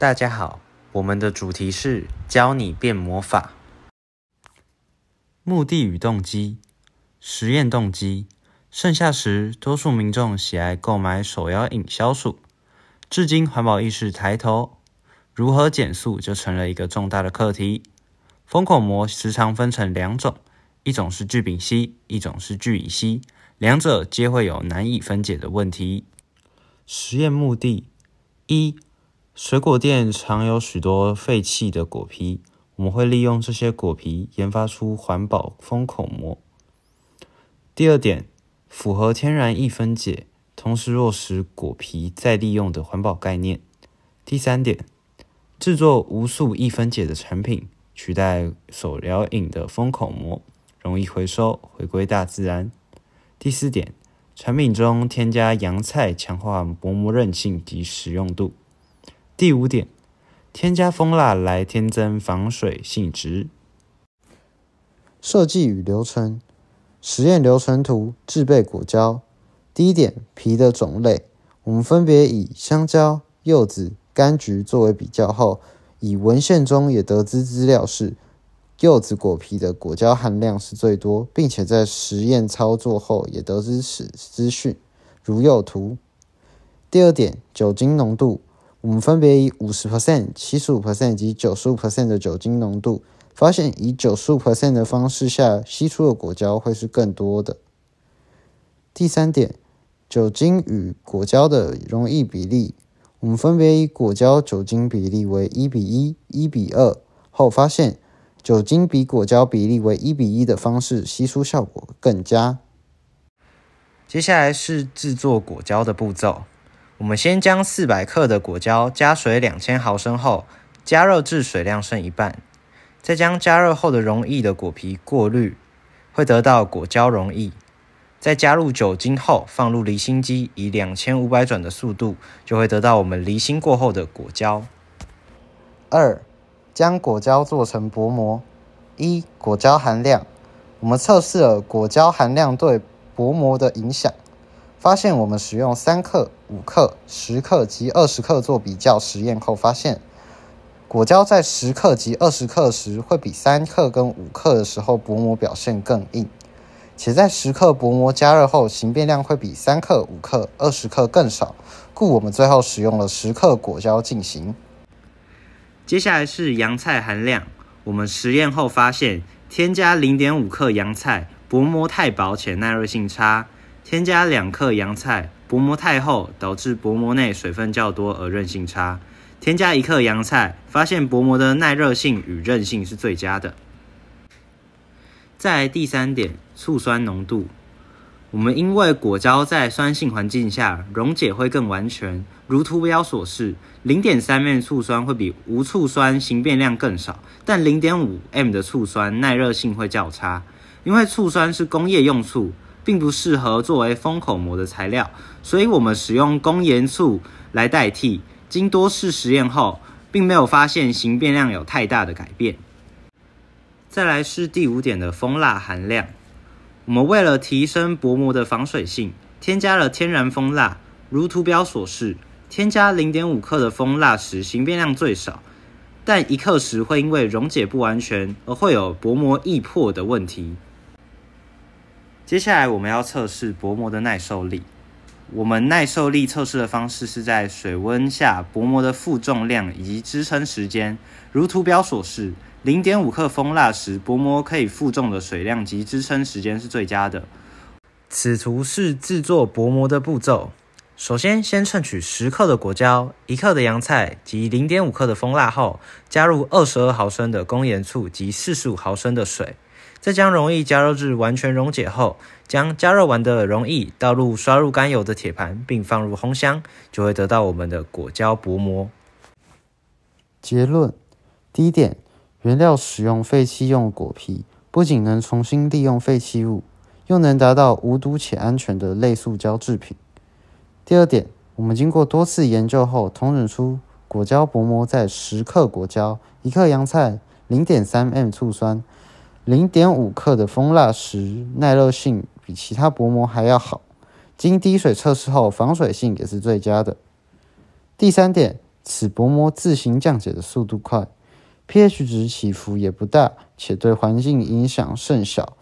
大家好，我们的主题是教你变魔法。目的与动机：实验动机，盛夏时多数民众喜爱购买手摇饮消暑，至今环保意识抬头，如何减速就成了一个重大的课题。封口膜时常分成两种，一种是聚丙烯，一种是聚乙烯，两者皆会有难以分解的问题。实验目的：一。水果店常有许多废弃的果皮，我们会利用这些果皮研发出环保封口膜。第二点，符合天然易分解，同时落实果皮再利用的环保概念。第三点，制作无塑易分解的产品，取代手摇饮的封口膜，容易回收，回归大自然。第四点，产品中添加洋菜，强化薄膜韧性及使用度。第五点，添加蜂蜡来添增防水性质。设计与流程，实验流程图制备果胶。第一点，皮的种类，我们分别以香蕉、柚子、柑橘作为比较后，以文献中也得知资料是柚子果皮的果胶含量是最多，并且在实验操作后也得知此资讯，如右图。第二点，酒精浓度。我们分别以五十 percent、七十五 percent 及九十五 percent 的酒精浓度，发现以九十五 percent 的方式下，稀出的果胶会是更多的。第三点，酒精与果胶的溶液比例，我们分别以果胶酒精比例为一比一、一比二后，发现酒精比果胶比例为一比一的方式，吸疏效果更佳。接下来是制作果胶的步骤。我们先将四百克的果胶加水两千毫升后，加热至水量剩一半，再将加热后的溶液的果皮过滤，会得到果胶溶液。再加入酒精后，放入离心机以两千五百转的速度，就会得到我们离心过后的果胶。二、将果胶做成薄膜。一、果胶含量。我们测试了果胶含量对薄膜的影响。发现我们使用三克、五克、十克及二十克做比较实验后，发现果胶在十克及二十克时会比三克跟五克的时候薄膜表现更硬，且在十克薄膜加热后形变量会比三克、五克、二十克更少，故我们最后使用了十克果胶进行。接下来是洋菜含量，我们实验后发现添加零点五克洋菜薄膜太薄且耐热性差。添加两克洋菜薄膜太厚，导致薄膜内水分较多而韧性差。添加一克洋菜，发现薄膜的耐热性与韧性是最佳的。在第三点，醋酸浓度，我们因为果胶在酸性环境下溶解会更完全，如图标所示，零点三 M 醋酸会比无醋酸形变量更少，但零点五 M 的醋酸耐热性会较差，因为醋酸是工业用醋。并不适合作为封口膜的材料，所以我们使用工盐醋来代替。经多次实验后，并没有发现形变量有太大的改变。再来是第五点的蜂蜡含量。我们为了提升薄膜的防水性，添加了天然蜂蜡。如图标所示，添加零点五克的蜂蜡时，形变量最少，但一克时会因为溶解不完全而会有薄膜易破的问题。接下来我们要测试薄膜的耐受力。我们耐受力测试的方式是在水温下薄膜的负重量以及支撑时间，如图表所示。零点五克蜂蜡时，薄膜可以负重的水量及支撑时间是最佳的。此图是制作薄膜的步骤。首先，先称取十克的果胶、一克的洋菜及零点五克的蜂蜡后，加入二十二毫升的工业醋及四十五毫升的水。再将溶液加热至完全溶解后，将加热完的溶液倒入刷入甘油的铁盘，并放入烘箱，就会得到我们的果胶薄膜。结论：第一点，原料使用废弃用果皮，不仅能重新利用废弃物，又能达到无毒且安全的类塑胶制品。第二点，我们经过多次研究后，调整出果胶薄膜在十克果胶、一克洋菜、零点三 m 醋酸。0.5克的蜂蜡石耐热性比其他薄膜还要好，经滴水测试后，防水性也是最佳的。第三点，此薄膜自行降解的速度快，pH 值起伏也不大，且对环境影响甚小。